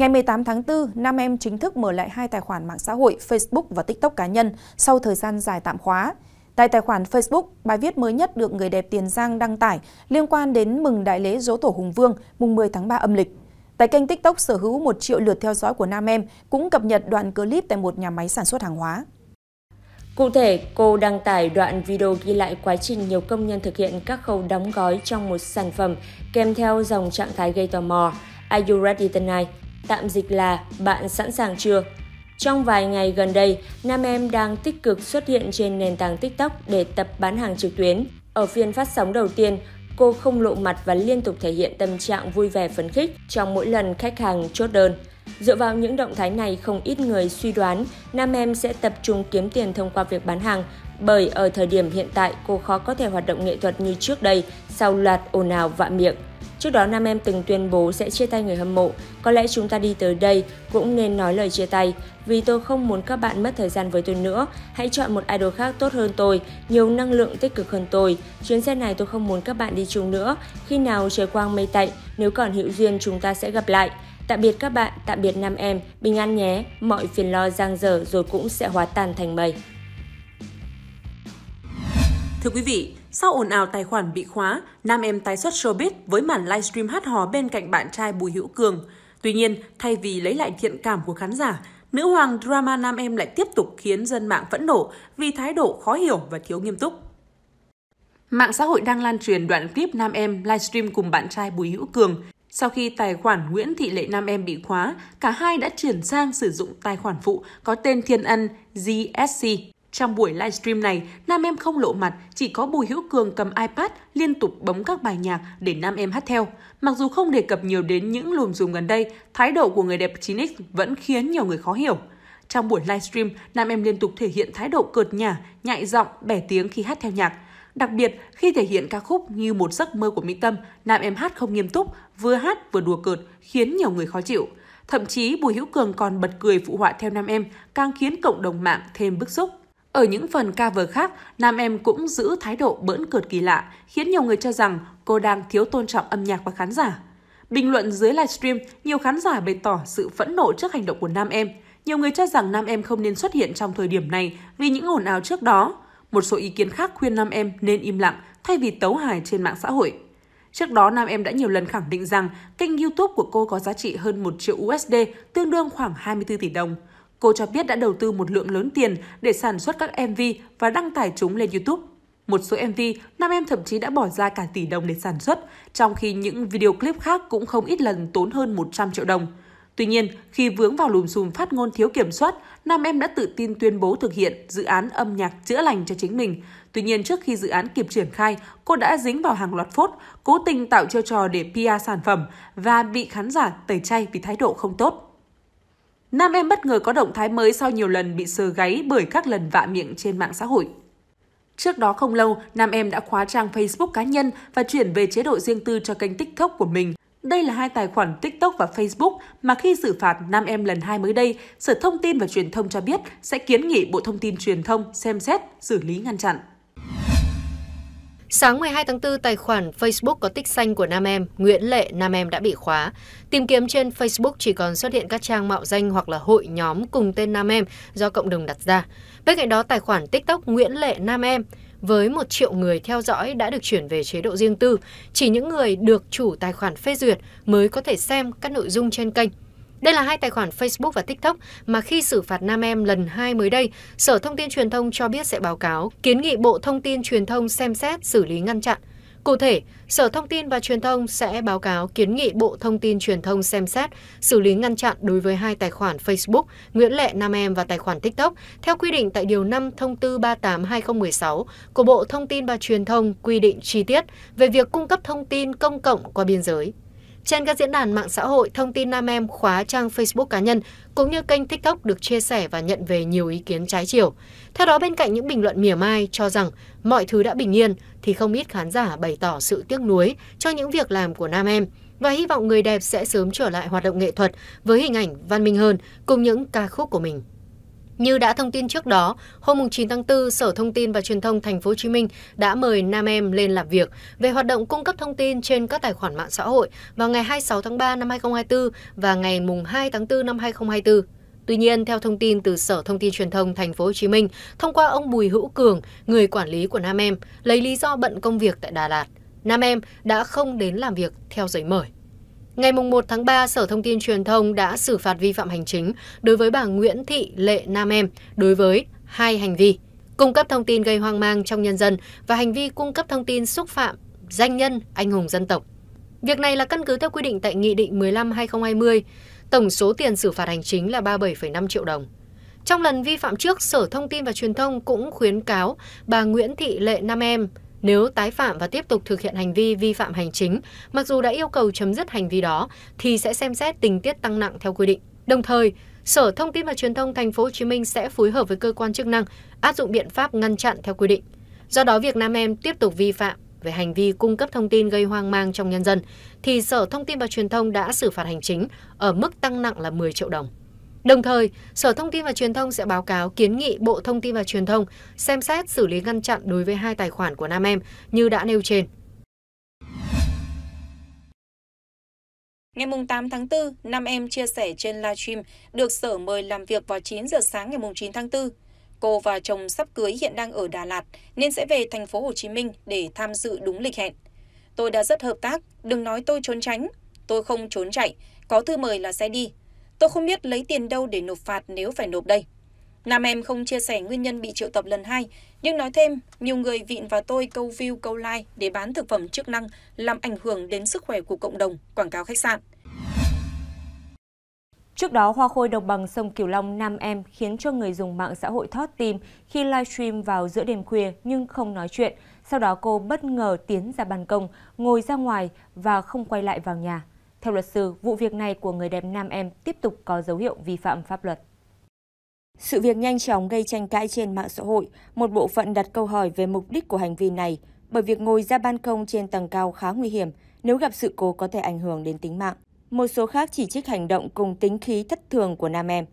Ngày 18 tháng 4, nam em chính thức mở lại hai tài khoản mạng xã hội Facebook và TikTok cá nhân sau thời gian dài tạm khóa. Tại tài khoản Facebook, bài viết mới nhất được người đẹp Tiền Giang đăng tải liên quan đến mừng đại lễ dỗ tổ Hùng Vương mùng 10 tháng 3 âm lịch. Tại kênh TikTok sở hữu 1 triệu lượt theo dõi của nam em cũng cập nhật đoạn clip tại một nhà máy sản xuất hàng hóa. Cụ thể, cô đăng tải đoạn video ghi lại quá trình nhiều công nhân thực hiện các khâu đóng gói trong một sản phẩm kèm theo dòng trạng thái gây tò mò Are you ready tonight? tạm dịch là bạn sẵn sàng chưa? Trong vài ngày gần đây, nam em đang tích cực xuất hiện trên nền tảng TikTok để tập bán hàng trực tuyến. Ở phiên phát sóng đầu tiên, cô không lộ mặt và liên tục thể hiện tâm trạng vui vẻ phấn khích trong mỗi lần khách hàng chốt đơn. Dựa vào những động thái này, không ít người suy đoán nam em sẽ tập trung kiếm tiền thông qua việc bán hàng, bởi ở thời điểm hiện tại cô khó có thể hoạt động nghệ thuật như trước đây sau loạt ồn ào vạ miệng. Trước đó nam em từng tuyên bố sẽ chia tay người hâm mộ, có lẽ chúng ta đi tới đây cũng nên nói lời chia tay, vì tôi không muốn các bạn mất thời gian với tôi nữa, hãy chọn một idol khác tốt hơn tôi, nhiều năng lượng tích cực hơn tôi. Chuyến xe này tôi không muốn các bạn đi chung nữa, khi nào trời quang mây tạnh, nếu còn hữu duyên chúng ta sẽ gặp lại. Tạm biệt các bạn, tạm biệt nam em, bình an nhé, mọi phiền lo giang dở rồi cũng sẽ hóa tan thành mây. Thưa quý vị, sau ồn ào tài khoản bị khóa, nam em tái xuất showbiz với màn livestream hát hò bên cạnh bạn trai Bùi Hữu Cường. Tuy nhiên, thay vì lấy lại thiện cảm của khán giả, nữ hoàng drama nam em lại tiếp tục khiến dân mạng phẫn nộ vì thái độ khó hiểu và thiếu nghiêm túc. Mạng xã hội đang lan truyền đoạn clip nam em livestream cùng bạn trai Bùi Hữu Cường. Sau khi tài khoản Nguyễn Thị Lệ Nam Em bị khóa, cả hai đã chuyển sang sử dụng tài khoản phụ có tên Thiên Ân ZSC. Trong buổi livestream này, nam em không lộ mặt, chỉ có Bùi Hữu Cường cầm iPad liên tục bấm các bài nhạc để nam em hát theo. Mặc dù không đề cập nhiều đến những lùm xùm gần đây, thái độ của người đẹp 9X vẫn khiến nhiều người khó hiểu. Trong buổi livestream, nam em liên tục thể hiện thái độ cợt nhả, nhại giọng, bẻ tiếng khi hát theo nhạc. Đặc biệt, khi thể hiện ca khúc như một giấc mơ của Mỹ Tâm, nam em hát không nghiêm túc, vừa hát vừa đùa cợt, khiến nhiều người khó chịu. Thậm chí, Bùi Hữu Cường còn bật cười phụ họa theo nam em, càng khiến cộng đồng mạng thêm bức xúc. Ở những phần cover khác, nam em cũng giữ thái độ bỡn cợt kỳ lạ, khiến nhiều người cho rằng cô đang thiếu tôn trọng âm nhạc và khán giả. Bình luận dưới livestream, nhiều khán giả bày tỏ sự phẫn nộ trước hành động của nam em. Nhiều người cho rằng nam em không nên xuất hiện trong thời điểm này vì những ồn ào trước đó. Một số ý kiến khác khuyên nam em nên im lặng thay vì tấu hài trên mạng xã hội. Trước đó, nam em đã nhiều lần khẳng định rằng kênh YouTube của cô có giá trị hơn 1 triệu USD, tương đương khoảng 24 tỷ đồng. Cô cho biết đã đầu tư một lượng lớn tiền để sản xuất các MV và đăng tải chúng lên YouTube. Một số MV, nam em thậm chí đã bỏ ra cả tỷ đồng để sản xuất, trong khi những video clip khác cũng không ít lần tốn hơn 100 triệu đồng. Tuy nhiên, khi vướng vào lùm xùm phát ngôn thiếu kiểm soát, nam em đã tự tin tuyên bố thực hiện dự án âm nhạc chữa lành cho chính mình. Tuy nhiên, trước khi dự án kịp triển khai, cô đã dính vào hàng loạt phốt, cố tình tạo chiêu trò để PR sản phẩm và bị khán giả tẩy chay vì thái độ không tốt. Nam em bất ngờ có động thái mới sau nhiều lần bị sờ gáy bởi các lần vạ miệng trên mạng xã hội. Trước đó không lâu, nam em đã khóa trang Facebook cá nhân và chuyển về chế độ riêng tư cho kênh TikTok của mình. Đây là hai tài khoản TikTok và Facebook mà khi xử phạt nam em lần hai mới đây, Sở Thông tin và Truyền thông cho biết sẽ kiến nghị Bộ Thông tin Truyền thông xem xét, xử lý ngăn chặn. Sáng 12 tháng 4, tài khoản Facebook có tích xanh của Nam Em, Nguyễn Lệ Nam Em đã bị khóa. Tìm kiếm trên Facebook chỉ còn xuất hiện các trang mạo danh hoặc là hội nhóm cùng tên Nam Em do cộng đồng đặt ra. Bên cạnh đó, tài khoản TikTok Nguyễn Lệ Nam Em với một triệu người theo dõi đã được chuyển về chế độ riêng tư. Chỉ những người được chủ tài khoản phê duyệt mới có thể xem các nội dung trên kênh. Đây là hai tài khoản Facebook và TikTok mà khi xử phạt Nam Em lần hai mới đây, Sở Thông tin Truyền thông cho biết sẽ báo cáo, kiến nghị Bộ Thông tin Truyền thông xem xét xử lý ngăn chặn. Cụ thể, Sở Thông tin và Truyền thông sẽ báo cáo kiến nghị Bộ Thông tin Truyền thông xem xét xử lý ngăn chặn đối với hai tài khoản Facebook Nguyễn Lệ Nam Em và tài khoản TikTok theo quy định tại Điều 5 Thông tư 38-2016 của Bộ Thông tin và Truyền thông quy định chi tiết về việc cung cấp thông tin công cộng qua biên giới. Trên các diễn đàn mạng xã hội, thông tin nam em khóa trang Facebook cá nhân cũng như kênh TikTok được chia sẻ và nhận về nhiều ý kiến trái chiều. Theo đó, bên cạnh những bình luận mỉa mai cho rằng mọi thứ đã bình yên, thì không ít khán giả bày tỏ sự tiếc nuối cho những việc làm của nam em và hy vọng người đẹp sẽ sớm trở lại hoạt động nghệ thuật với hình ảnh văn minh hơn cùng những ca khúc của mình. Như đã thông tin trước đó, hôm 9 tháng 4, Sở Thông tin và Truyền thông Thành phố Hồ Chí Minh đã mời Nam Em lên làm việc về hoạt động cung cấp thông tin trên các tài khoản mạng xã hội vào ngày 26 tháng 3 năm 2024 và ngày 2 tháng 4 năm 2024. Tuy nhiên, theo thông tin từ Sở Thông tin Truyền thông Thành phố Hồ Chí Minh, thông qua ông Bùi Hữu Cường, người quản lý của Nam Em, lấy lý do bận công việc tại Đà Lạt, Nam Em đã không đến làm việc theo giấy mời. Ngày 1 tháng 3, Sở Thông tin Truyền thông đã xử phạt vi phạm hành chính đối với bà Nguyễn Thị Lệ Nam Em đối với hai hành vi cung cấp thông tin gây hoang mang trong nhân dân và hành vi cung cấp thông tin xúc phạm danh nhân anh hùng dân tộc. Việc này là căn cứ theo quy định tại Nghị định 15-2020, tổng số tiền xử phạt hành chính là 37,5 triệu đồng. Trong lần vi phạm trước, Sở Thông tin và Truyền thông cũng khuyến cáo bà Nguyễn Thị Lệ Nam Em nếu tái phạm và tiếp tục thực hiện hành vi vi phạm hành chính, mặc dù đã yêu cầu chấm dứt hành vi đó thì sẽ xem xét tình tiết tăng nặng theo quy định. Đồng thời, Sở Thông tin và Truyền thông Thành phố Hồ Chí Minh sẽ phối hợp với cơ quan chức năng áp dụng biện pháp ngăn chặn theo quy định. Do đó, việc nam em tiếp tục vi phạm về hành vi cung cấp thông tin gây hoang mang trong nhân dân thì Sở Thông tin và Truyền thông đã xử phạt hành chính ở mức tăng nặng là 10 triệu đồng. Đồng thời, Sở Thông tin và Truyền thông sẽ báo cáo kiến nghị Bộ Thông tin và Truyền thông xem xét xử lý ngăn chặn đối với hai tài khoản của nam em như đã nêu trên. Ngày 8 tháng 4, nam em chia sẻ trên livestream được sở mời làm việc vào 9 giờ sáng ngày 9 tháng 4. Cô và chồng sắp cưới hiện đang ở Đà Lạt nên sẽ về thành phố Hồ Chí Minh để tham dự đúng lịch hẹn. Tôi đã rất hợp tác, đừng nói tôi trốn tránh. Tôi không trốn chạy, có thư mời là sẽ đi, Tôi không biết lấy tiền đâu để nộp phạt nếu phải nộp đây. Nam em không chia sẻ nguyên nhân bị triệu tập lần hai, nhưng nói thêm, nhiều người vịn vào tôi câu view, câu like để bán thực phẩm chức năng làm ảnh hưởng đến sức khỏe của cộng đồng, quảng cáo khách sạn. Trước đó, hoa khôi đồng bằng sông Kiều Long Nam Em khiến cho người dùng mạng xã hội thót tim khi livestream vào giữa đêm khuya nhưng không nói chuyện. Sau đó cô bất ngờ tiến ra ban công, ngồi ra ngoài và không quay lại vào nhà. Theo luật sư, vụ việc này của người đẹp nam em tiếp tục có dấu hiệu vi phạm pháp luật. Sự việc nhanh chóng gây tranh cãi trên mạng xã hội, một bộ phận đặt câu hỏi về mục đích của hành vi này, bởi việc ngồi ra ban công trên tầng cao khá nguy hiểm, nếu gặp sự cố có thể ảnh hưởng đến tính mạng. Một số khác chỉ trích hành động cùng tính khí thất thường của nam em.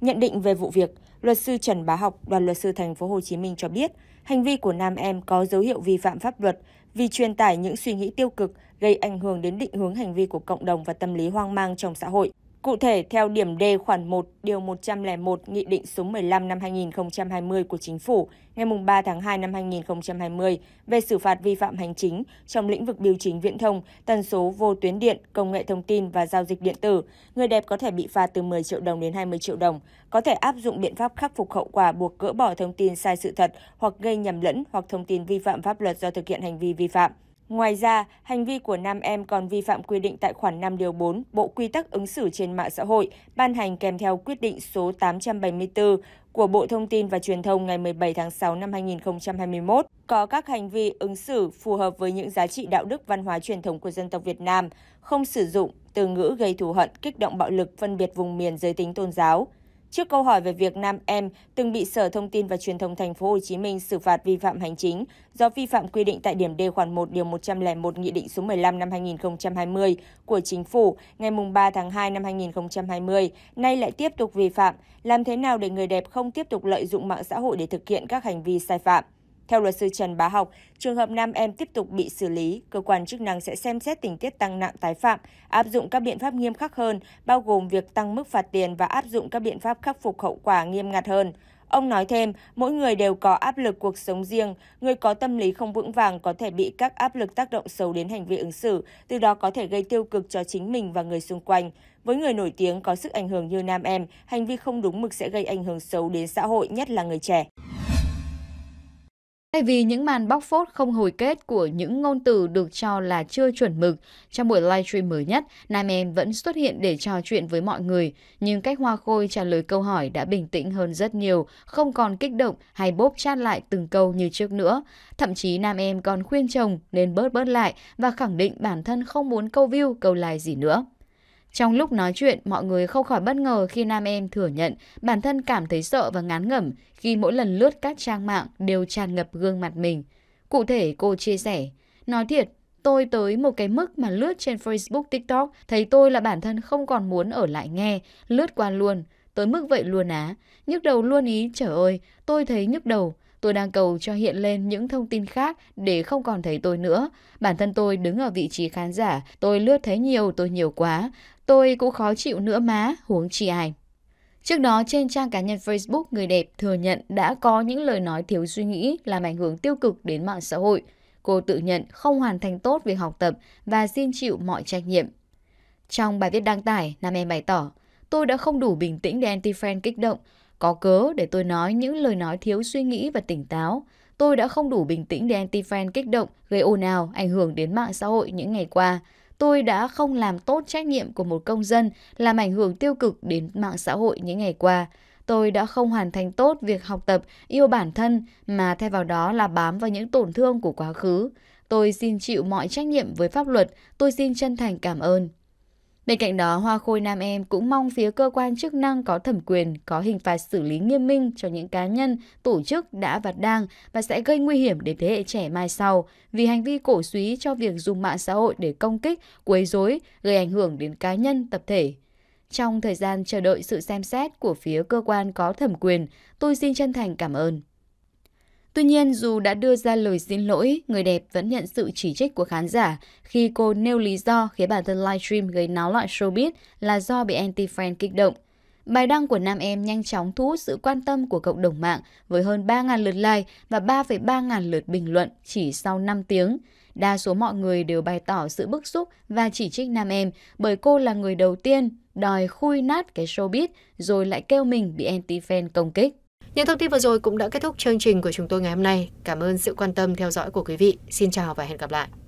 Nhận định về vụ việc, luật sư Trần Bá Học, đoàn luật sư thành phố Hồ Chí Minh cho biết, hành vi của nam em có dấu hiệu vi phạm pháp luật vì truyền tải những suy nghĩ tiêu cực gây ảnh hưởng đến định hướng hành vi của cộng đồng và tâm lý hoang mang trong xã hội Cụ thể, theo điểm D khoản 1, điều 101 Nghị định số 15 năm 2020 của Chính phủ ngày 3 tháng 2 năm 2020 về xử phạt vi phạm hành chính trong lĩnh vực biểu chính viễn thông, tần số vô tuyến điện, công nghệ thông tin và giao dịch điện tử, người đẹp có thể bị phạt từ 10 triệu đồng đến 20 triệu đồng, có thể áp dụng biện pháp khắc phục hậu quả buộc gỡ bỏ thông tin sai sự thật hoặc gây nhầm lẫn hoặc thông tin vi phạm pháp luật do thực hiện hành vi vi phạm. Ngoài ra, hành vi của nam em còn vi phạm quy định tại khoản 5 điều 4 Bộ Quy tắc ứng xử trên mạng xã hội ban hành kèm theo quyết định số 874 của Bộ Thông tin và Truyền thông ngày 17 tháng 6 năm 2021 có các hành vi ứng xử phù hợp với những giá trị đạo đức văn hóa truyền thống của dân tộc Việt Nam, không sử dụng từ ngữ gây thù hận, kích động bạo lực, phân biệt vùng miền giới tính tôn giáo. Trước câu hỏi về việc nam em từng bị Sở Thông tin và Truyền thông thành phố Hồ Chí Minh xử phạt vi phạm hành chính do vi phạm quy định tại điểm D khoản 1 điều 101 Nghị định số 15 năm 2020 của Chính phủ ngày 3 tháng 2 năm 2020, nay lại tiếp tục vi phạm, làm thế nào để người đẹp không tiếp tục lợi dụng mạng xã hội để thực hiện các hành vi sai phạm? Theo luật sư Trần Bá Học, trường hợp nam em tiếp tục bị xử lý, cơ quan chức năng sẽ xem xét tình tiết tăng nặng tái phạm, áp dụng các biện pháp nghiêm khắc hơn, bao gồm việc tăng mức phạt tiền và áp dụng các biện pháp khắc phục hậu quả nghiêm ngặt hơn. Ông nói thêm, mỗi người đều có áp lực cuộc sống riêng, người có tâm lý không vững vàng có thể bị các áp lực tác động xấu đến hành vi ứng xử, từ đó có thể gây tiêu cực cho chính mình và người xung quanh. Với người nổi tiếng có sức ảnh hưởng như nam em, hành vi không đúng mực sẽ gây ảnh hưởng xấu đến xã hội, nhất là người trẻ. Thay vì những màn bóc phốt không hồi kết của những ngôn từ được cho là chưa chuẩn mực, trong buổi livestream mới nhất, nam em vẫn xuất hiện để trò chuyện với mọi người, nhưng cách Hoa Khôi trả lời câu hỏi đã bình tĩnh hơn rất nhiều, không còn kích động hay bóp chat lại từng câu như trước nữa. Thậm chí nam em còn khuyên chồng nên bớt bớt lại và khẳng định bản thân không muốn câu view, câu like gì nữa. Trong lúc nói chuyện, mọi người không khỏi bất ngờ khi nam em thừa nhận bản thân cảm thấy sợ và ngán ngẩm khi mỗi lần lướt các trang mạng đều tràn ngập gương mặt mình. Cụ thể, cô chia sẻ, nói thiệt, tôi tới một cái mức mà lướt trên Facebook, TikTok, thấy tôi là bản thân không còn muốn ở lại nghe, lướt qua luôn, tới mức vậy luôn á. Nhức đầu luôn ý, trời ơi, tôi thấy nhức đầu, Tôi đang cầu cho hiện lên những thông tin khác để không còn thấy tôi nữa. Bản thân tôi đứng ở vị trí khán giả, tôi lướt thấy nhiều, tôi nhiều quá. Tôi cũng khó chịu nữa má, huống chi ai. Trước đó trên trang cá nhân Facebook, người đẹp thừa nhận đã có những lời nói thiếu suy nghĩ làm ảnh hưởng tiêu cực đến mạng xã hội. Cô tự nhận không hoàn thành tốt việc học tập và xin chịu mọi trách nhiệm. Trong bài viết đăng tải, nam em bày tỏ, tôi đã không đủ bình tĩnh để anti-fan kích động. Có cớ để tôi nói những lời nói thiếu suy nghĩ và tỉnh táo. Tôi đã không đủ bình tĩnh để anti-fan kích động, gây ồn ào, ảnh hưởng đến mạng xã hội những ngày qua. Tôi đã không làm tốt trách nhiệm của một công dân, làm ảnh hưởng tiêu cực đến mạng xã hội những ngày qua. Tôi đã không hoàn thành tốt việc học tập, yêu bản thân, mà thay vào đó là bám vào những tổn thương của quá khứ. Tôi xin chịu mọi trách nhiệm với pháp luật, tôi xin chân thành cảm ơn. Bên cạnh đó, Hoa Khôi Nam Em cũng mong phía cơ quan chức năng có thẩm quyền có hình phạt xử lý nghiêm minh cho những cá nhân, tổ chức đã và đang và sẽ gây nguy hiểm đến thế hệ trẻ mai sau vì hành vi cổ suý cho việc dùng mạng xã hội để công kích, quấy rối, gây ảnh hưởng đến cá nhân, tập thể. Trong thời gian chờ đợi sự xem xét của phía cơ quan có thẩm quyền, tôi xin chân thành cảm ơn. Tuy nhiên, dù đã đưa ra lời xin lỗi, người đẹp vẫn nhận sự chỉ trích của khán giả khi cô nêu lý do khiến bản thân livestream gây náo loạn showbiz là do bị anti-fan kích động. Bài đăng của nam em nhanh chóng thu hút sự quan tâm của cộng đồng mạng với hơn 3.000 lượt like và 3,3 ngàn lượt bình luận chỉ sau 5 tiếng. Đa số mọi người đều bày tỏ sự bức xúc và chỉ trích nam em bởi cô là người đầu tiên đòi khui nát cái showbiz rồi lại kêu mình bị anti-fan công kích. Những thông tin vừa rồi cũng đã kết thúc chương trình của chúng tôi ngày hôm nay. Cảm ơn sự quan tâm theo dõi của quý vị. Xin chào và hẹn gặp lại.